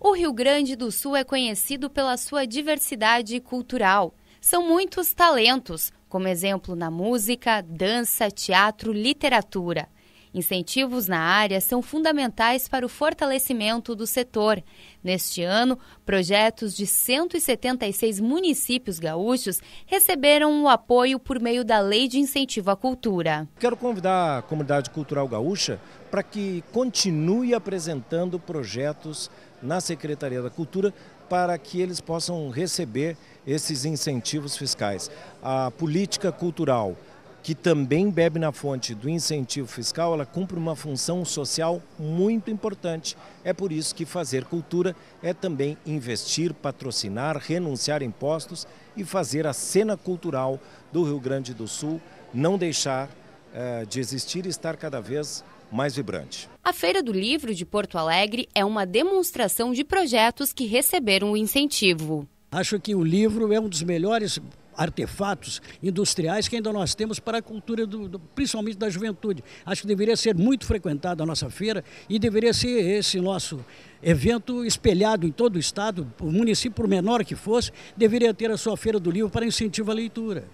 O Rio Grande do Sul é conhecido pela sua diversidade cultural. São muitos talentos, como exemplo na música, dança, teatro, literatura. Incentivos na área são fundamentais para o fortalecimento do setor. Neste ano, projetos de 176 municípios gaúchos receberam o apoio por meio da Lei de Incentivo à Cultura. Quero convidar a comunidade cultural gaúcha para que continue apresentando projetos na Secretaria da Cultura para que eles possam receber esses incentivos fiscais. A política cultural que também bebe na fonte do incentivo fiscal, ela cumpre uma função social muito importante. É por isso que fazer cultura é também investir, patrocinar, renunciar a impostos e fazer a cena cultural do Rio Grande do Sul não deixar eh, de existir e estar cada vez mais vibrante. A Feira do Livro de Porto Alegre é uma demonstração de projetos que receberam o incentivo. Acho que o livro é um dos melhores artefatos industriais que ainda nós temos para a cultura, do, do, principalmente da juventude. Acho que deveria ser muito frequentada a nossa feira e deveria ser esse nosso evento espelhado em todo o estado, o município, por menor que fosse, deveria ter a sua feira do livro para incentivo à leitura.